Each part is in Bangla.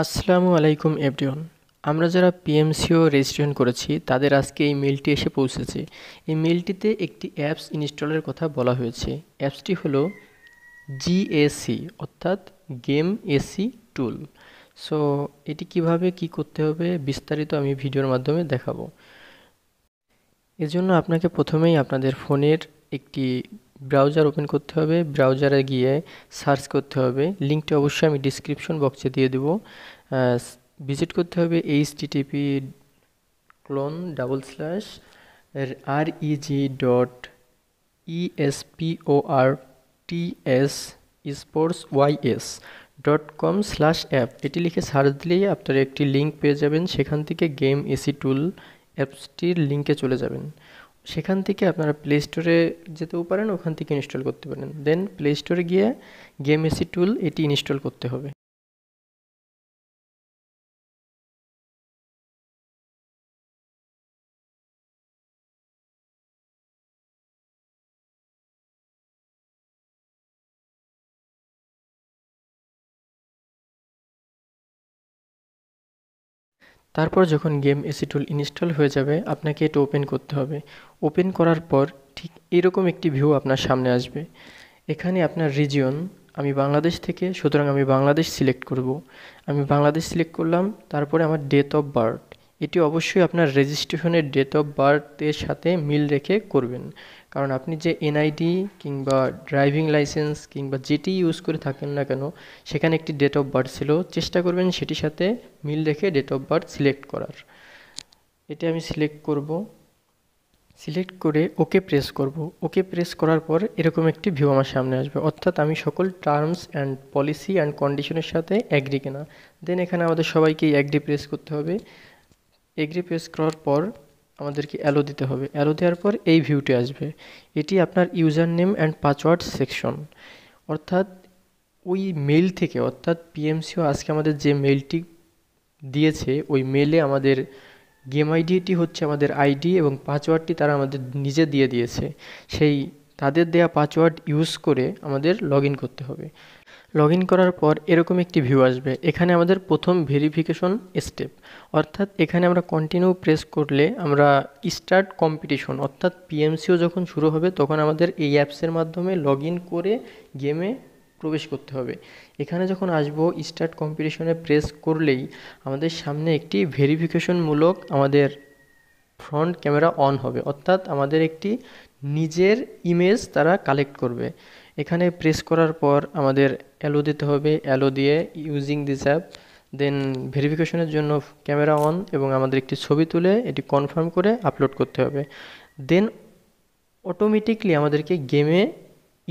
আসসালামু আলাইকুম এভরিওয়ান আমরা যারা পিএমসিও রেজিস্ট্রেশন করেছি তাদের আজকে এই মেলটি এসে পৌঁছেছে এই মেলটিতে একটি অ্যাপস ইনস্টলের কথা বলা হয়েছে অ্যাপসটি হলো জিএসি অর্থাৎ গেম এসি টুল সো এটি কিভাবে কি করতে হবে বিস্তারিত আমি ভিডিওর মাধ্যমে দেখাবো এজন্য আপনাকে প্রথমেই আপনাদের ফোনের একটি ব্রাউজার ওপেন করতে হবে ব্রাউজারে গিয়ে সার্চ করতে হবে লিঙ্কটা অবশ্যই আমি ডিসক্রিপশন বক্সে দিয়ে দেবো ভিজিট করতে হবে H TTP colon double slash R easy dot ESPOR TS sports S dot com slash app এটি লিখে সার্চ দিলেই আপনারা একটি লিঙ্ক পেয়ে যাবেন সেখান থেকে গেম এসি টুল অ্যাপসটির লিঙ্কে চলে যাবেন সেখান থেকে আপনারা প্লে স্টোরে যেতেও পারেন ওখান থেকে ইনস্টল করতে পারেন দেন প্লে স্টোরে গিয়ে গেম এসি টুল এটি ইনস্টল করতে হবে তারপর যখন গেম এসি টুল ইনস্টল হয়ে যাবে আপনাকে এটা ওপেন করতে হবে ওপেন করার পর ঠিক এরকম একটি ভিউ আপনার সামনে আসবে এখানে আপনার রিজিয়ন আমি বাংলাদেশ থেকে সুতরাং আমি বাংলাদেশ সিলেক্ট করব আমি বাংলাদেশ সিলেক্ট করলাম তারপরে আমার ডেট অফ বার্থ এটি অবশ্যই আপনার রেজিস্ট্রেশনের ডেট অফ বার্থের সাথে মিল রেখে করবেন কারণ আপনি যে এনআইডি কিংবা ড্রাইভিং লাইসেন্স কিংবা যেটি ইউজ করে থাকেন না কেন সেখানে একটি ডেট অফ বার্থ ছিল চেষ্টা করবেন সেটির সাথে মিল রেখে ডেট অফ বার্থ সিলেক্ট করার এটি আমি সিলেক্ট করব সিলেক্ট করে ওকে প্রেস করব ওকে প্রেস করার পর এরকম একটি ভিউ আমার সামনে আসবে অর্থাৎ আমি সকল টার্মস অ্যান্ড পলিসি অ্যান্ড কন্ডিশনের সাথে অ্যাগ্রি কেনা দেন এখানে আমাদের সবাইকেই অ্যাগ্রি প্রেস করতে হবে এগ্রি প্রেস করার পর আমাদেরকে অ্যালো দিতে হবে অ্যালো দেওয়ার পর এই ভিউটি আসবে এটি আপনার user name and password section অর্থাৎ ওই মেল থেকে অর্থাৎ পিএমসিও আজকে আমাদের যে মেলটি দিয়েছে ওই মেলে আমাদের গেম আইডিটি হচ্ছে আমাদের আইডি এবং পাসওয়ার্ডটি তারা আমাদের নিজে দিয়ে দিয়েছে সেই তাদের দেয়া পাসওয়ার্ড ইউজ করে আমাদের লগ করতে হবে লগ করার পর এরকম একটি ভিউ আসবে এখানে আমাদের প্রথম ভেরিফিকেশন স্টেপ অর্থাৎ এখানে আমরা কন্টিনিউ প্রেস করলে আমরা স্টার্ট কম্পিটিশন অর্থাৎ পিএমসিও যখন শুরু হবে তখন আমাদের এই অ্যাপসের মাধ্যমে লগ করে গেমে প্রবেশ করতে হবে এখানে যখন আসব স্টার্ট কম্পিটিশনে প্রেস করলেই আমাদের সামনে একটি ভেরিফিকেশনমূলক আমাদের ফ্রন্ট ক্যামেরা অন হবে অর্থাৎ আমাদের একটি নিজের ইমেজ তারা কালেক্ট করবে এখানে প্রেস করার পর আমাদের অ্যালো দিতে হবে অ্যালো দিয়ে ইউজিং দিস অ্যাপ দেন ভেরিফিকেশনের জন্য ক্যামেরা অন এবং আমাদের একটি ছবি তুলে এটি কনফার্ম করে আপলোড করতে হবে দেন অটোমেটিকলি আমাদেরকে গেমে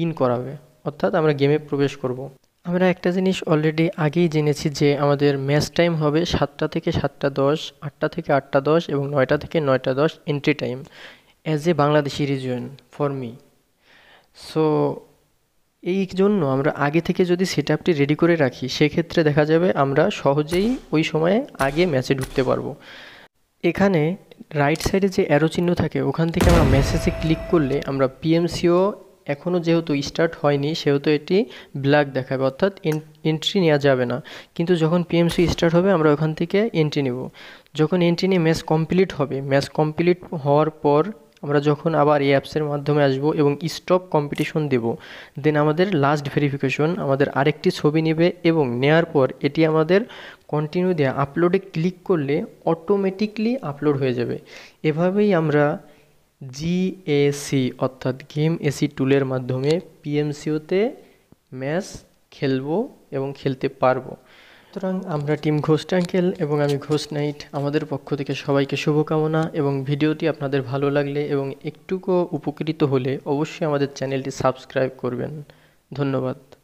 ইন করাবে অর্থাৎ আমরা গেমে প্রবেশ করব আমরা একটা জিনিস অলরেডি আগেই জেনেছি যে আমাদের ম্যাচ টাইম হবে সাতটা থেকে সাতটা দশ আটটা থেকে আটটা দশ এবং নয়টা থেকে নয়টা দশ entry time as a Bangladeshi reason for me so এই জন্য আমরা আগে থেকে যদি সেট আপটি রেডি করে রাখি সেক্ষেত্রে দেখা যাবে আমরা সহজেই ওই সময়ে আগে ম্যাচে ঢুকতে পারবো এখানে রাইট সাইডে যে অ্যারো চিহ্ন থাকে ওখান থেকে আমরা মেসেজে ক্লিক করলে আমরা পিএমসিও এখনও যেহেতু স্টার্ট হয়নি সেহেতু এটি ব্ল্যাক দেখাবে অর্থাৎ এন্ট্রি নেওয়া যাবে না কিন্তু যখন পিএমসি স্টার্ট হবে আমরা ওখান থেকে এন্ট্রি নেব যখন এন্ট্রি নিয়ে ম্যাচ কমপ্লিট হবে ম্যাচ কমপ্লিট হওয়ার পর আমরা যখন আবার এই অ্যাপসের মাধ্যমে আসব এবং স্টপ কম্পিটিশন দেব দেন আমাদের লাস্ট ভেরিফিকেশন আমাদের আরেকটি ছবি নেবে এবং নেয়ার পর এটি আমাদের কন্টিনিউ দেওয়া আপলোডে ক্লিক করলে অটোমেটিকলি আপলোড হয়ে যাবে এভাবেই আমরা জিএসি অর্থাৎ গেম এসি টুলের মাধ্যমে পিএমসিওতে ম্যাচ খেলবো এবং খেলতে পারবো সুতরাং আমরা টিম ঘোষ ট্যাঙ্কেল এবং আমি ঘোষ নাইট আমাদের পক্ষ থেকে সবাইকে শুভকামনা এবং ভিডিওটি আপনাদের ভালো লাগলে এবং একটুকু উপকৃত হলে অবশ্যই আমাদের চ্যানেলটি সাবস্ক্রাইব করবেন ধন্যবাদ